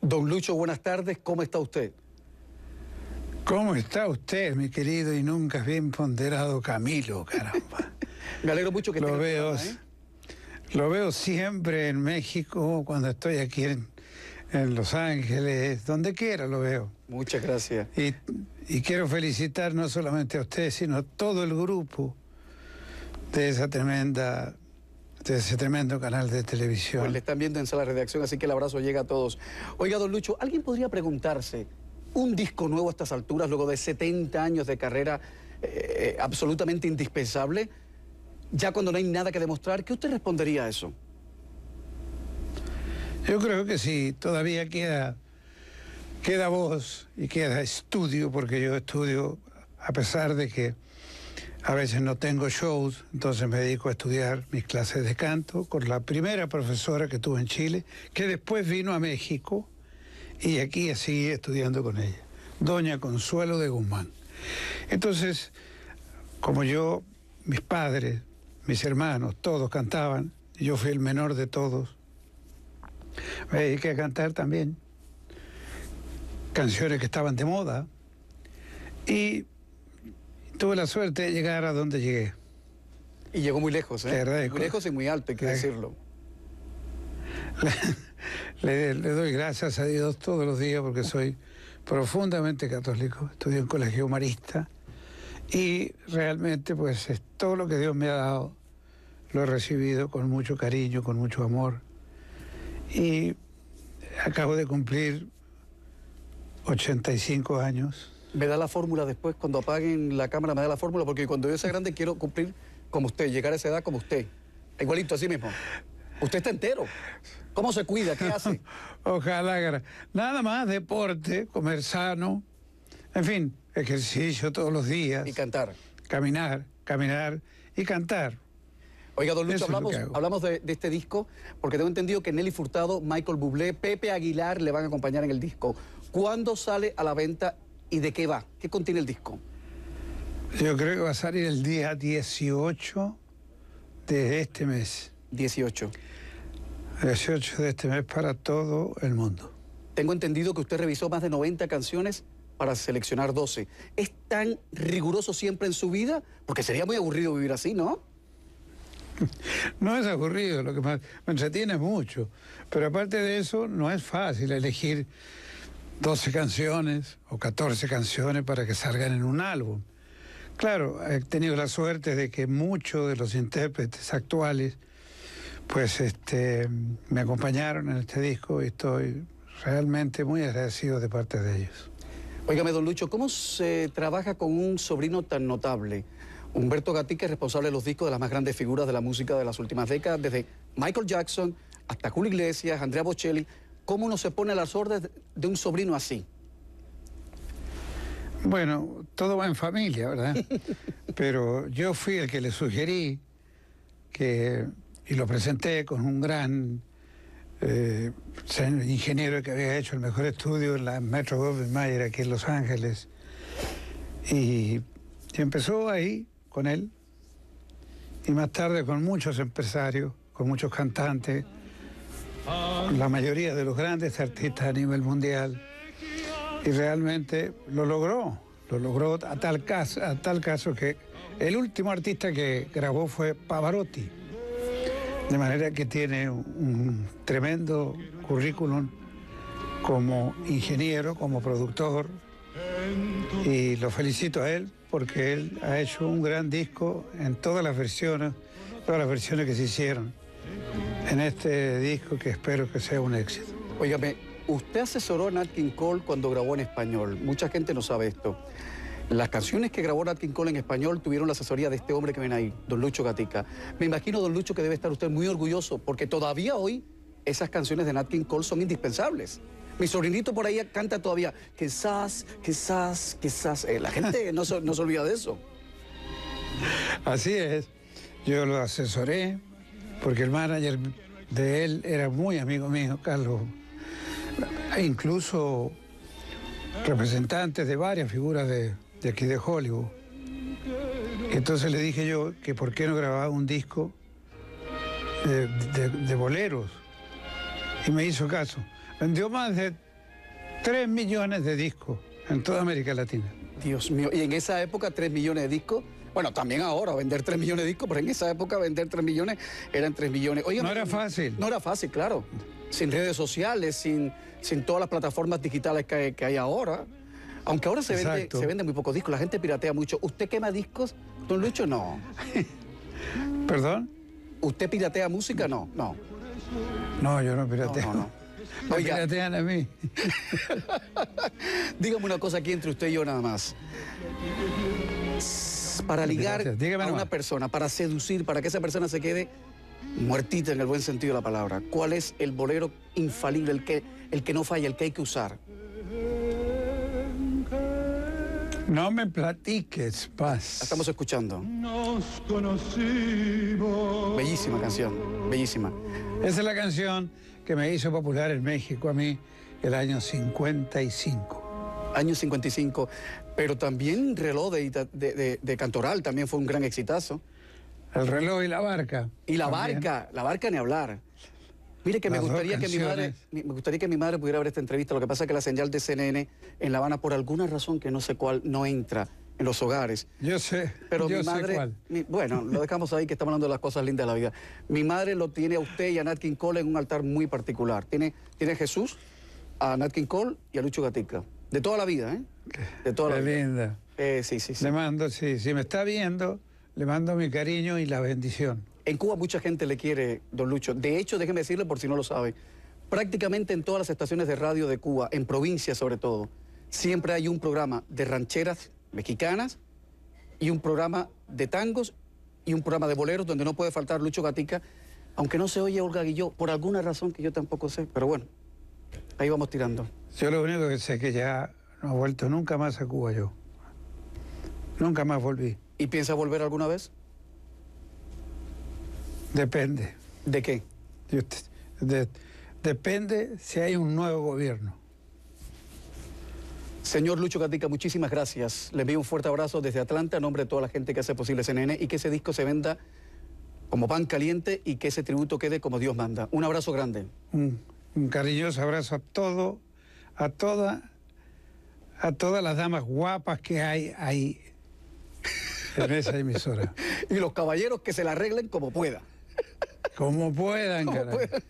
Don Lucho, buenas tardes, ¿cómo está usted? ¿Cómo está usted, mi querido y nunca bien ponderado Camilo, caramba? Me alegro mucho que lo veo, ¿eh? Lo veo siempre en México, cuando estoy aquí en, Los Ángeles, donde quiera lo veo. Muchas gracias. Y, y quiero felicitar no solamente a usted, sino a todo el grupo de esa tremenda de este, ese tremendo canal de televisión. Pues le están viendo en sala de redacción, así que el abrazo llega a todos. Oiga, don Lucho, ¿alguien podría preguntarse un disco nuevo a estas alturas, luego de 70 años de carrera eh, eh, absolutamente indispensable, ya cuando no hay nada que demostrar? ¿Qué usted respondería a eso? Yo creo que sí, todavía queda, queda voz y queda estudio, porque yo estudio, a pesar de que a veces no tengo shows, entonces me dedico a estudiar mis clases de canto con la primera profesora que tuve en Chile, que después vino a México y aquí seguí estudiando con ella, doña Consuelo de Guzmán. Entonces, como yo, mis padres, mis hermanos, todos cantaban, yo fui el menor de todos, me dediqué a cantar también canciones que estaban de moda y Tuve la suerte de llegar a donde llegué. Y llegó muy lejos, ¿eh? Muy lejos y muy alto, hay que decirlo. Le, doy gracias a Dios todos los días porque soy profundamente católico, estudié en colegio marista y realmente pues todo lo que Dios me ha dado lo he recibido con mucho cariño, con mucho amor y acabo de cumplir 85 años me da la fórmula después, cuando apaguen la cámara, me da la fórmula, porque cuando yo sea grande quiero cumplir como usted, llegar a esa edad como usted. Igualito, así mismo. Usted está entero. ¿Cómo se cuida? ¿Qué hace? Ojalá. Nada más deporte, comer sano, en fin, ejercicio todos los días. Y cantar. Caminar, caminar y cantar. Oiga, don Lucho, hablamos, de, este disco porque tengo entendido que Nelly Furtado, Michael Bublé, Pepe Aguilar le van a acompañar en el disco. ¿Cuándo sale a la venta y de qué va? ¿Qué contiene el disco? Yo creo que va a salir el día 18 de este mes. 18. 18 de este mes para todo el mundo. Tengo entendido que usted revisó más de 90 canciones para seleccionar 12. ¿Es tan riguroso siempre en su vida? Porque sería muy aburrido vivir así, ¿no? No es aburrido, lo que más me entretiene mucho. Pero aparte de eso, no es fácil elegir 12 canciones o 14 canciones para que salgan en un álbum. Claro, he tenido la suerte de que muchos de los intérpretes actuales pues este, me acompañaron en este disco y estoy realmente muy agradecido de parte de ellos. Óigame, don Lucho, ¿cómo se trabaja con un sobrino tan notable? Humberto que es responsable de los discos de las más grandes figuras de la música de las últimas décadas, desde Michael Jackson hasta Julio Iglesias, Andrea Bocelli. ¿Cómo uno se pone a las órdenes de un sobrino así? Bueno, todo va en familia, ¿verdad? Pero yo fui el que le sugerí que, y lo presenté con un gran eh, ingeniero que había hecho el mejor estudio en la Metro Goldwyn Mayer aquí en Los Ángeles. y empezó ahí con él, y más tarde con muchos empresarios, con muchos cantantes la mayoría de los grandes artistas a nivel mundial y realmente lo logró, lo logró a tal caso, a tal caso que el último artista que grabó fue Pavarotti, de manera que tiene un tremendo currículum como ingeniero, como productor y lo felicito a él porque él ha hecho un gran disco en todas las versiones, todas las versiones que se hicieron en este disco que espero que sea un éxito. Óigame, usted asesoró a Nat King Cole cuando grabó en español. Mucha gente no sabe esto. Las canciones que grabó Nat King Cole en español tuvieron la asesoría de este hombre que ven ahí, don Lucho Gatica. Me imagino, don Lucho, que debe estar usted muy orgulloso, porque todavía hoy esas canciones de Nat King Cole son indispensables. Mi sobrinito por ahí canta todavía, quizás, quizás, quizás. Eh, la gente no, no se olvida de eso. Así es. Yo lo asesoré, porque el manager de él era muy amigo mío, Carlos. E incluso representantes de varias figuras de, aquí de Hollywood. Entonces le dije yo que por qué no grababa un disco de, de boleros. Y me hizo caso. Vendió más de 3 millones de discos en toda América Latina. Dios mío, y en esa época 3 millones de discos bueno, también ahora, vender 3 millones de discos, pero en esa época vender 3 millones eran 3 millones. no era fácil. No era fácil, claro. Sin redes sociales, sin, sin todas las plataformas digitales que hay, ahora. Aunque ahora se vende, se vende muy pocos discos, la gente piratea mucho. ¿Usted quema discos, don Lucho? No. ¿Perdón? ¿Usted piratea música? No, no. No, yo no pirateo. No, no, piratean a mí. Dígame una cosa aquí entre usted y yo nada más para ligar a una persona, para seducir, para que esa persona se quede muertita en el buen sentido de la palabra. ¿Cuál es el bolero infalible, el que, el que no falla, el que hay que usar? No me platiques, paz. estamos escuchando. Nos Bellísima canción, bellísima. Esa es la canción que me hizo popular en México a mí el año 55 año 55, pero también reloj de, Cantoral también fue un gran exitazo. El reloj y la barca. Y la barca, la barca ni hablar. Mire que me gustaría que mi madre, me gustaría que mi madre pudiera ver esta entrevista. Lo que pasa es que la señal de CNN en La Habana, por alguna razón que no sé cuál, no entra en los hogares. Yo sé. Pero mi madre. bueno, lo dejamos ahí que estamos hablando de las cosas lindas de la vida. Mi madre lo tiene a usted y a Nat King Cole en un altar muy particular. Tiene, tiene a Jesús, a Nat King Cole y a Lucho Gatica. De toda la vida, ¿eh? De toda la Qué vida. linda. Eh, sí, sí, sí. Le mando, sí, si me está viendo, le mando mi cariño y la bendición. En Cuba mucha gente le quiere, don Lucho. De hecho, déjeme decirle por si no lo sabe, prácticamente en todas las estaciones de radio de Cuba, en provincia sobre todo, siempre hay un programa de rancheras mexicanas y un programa de tangos y un programa de boleros donde no puede faltar Lucho Gatica, aunque no se oye Olga Guilló, por alguna razón que yo tampoco sé, pero bueno, ahí vamos tirando. Yo lo único que sé es que ya no he vuelto nunca más a Cuba yo. Nunca más volví. ¿Y piensa volver alguna vez? Depende. ¿De qué? depende si hay un nuevo gobierno. Señor Lucho Gatica, muchísimas gracias. Le envío un fuerte abrazo desde Atlanta a nombre de toda la gente que hace posible CNN y que ese disco se venda como pan caliente y que ese tributo quede como Dios manda. Un abrazo grande. Un, un cariñoso abrazo a todo a, a todas las damas guapas que hay ahí en esa emisora. y los caballeros que se la arreglen como puedan Como puedan, como Puedan.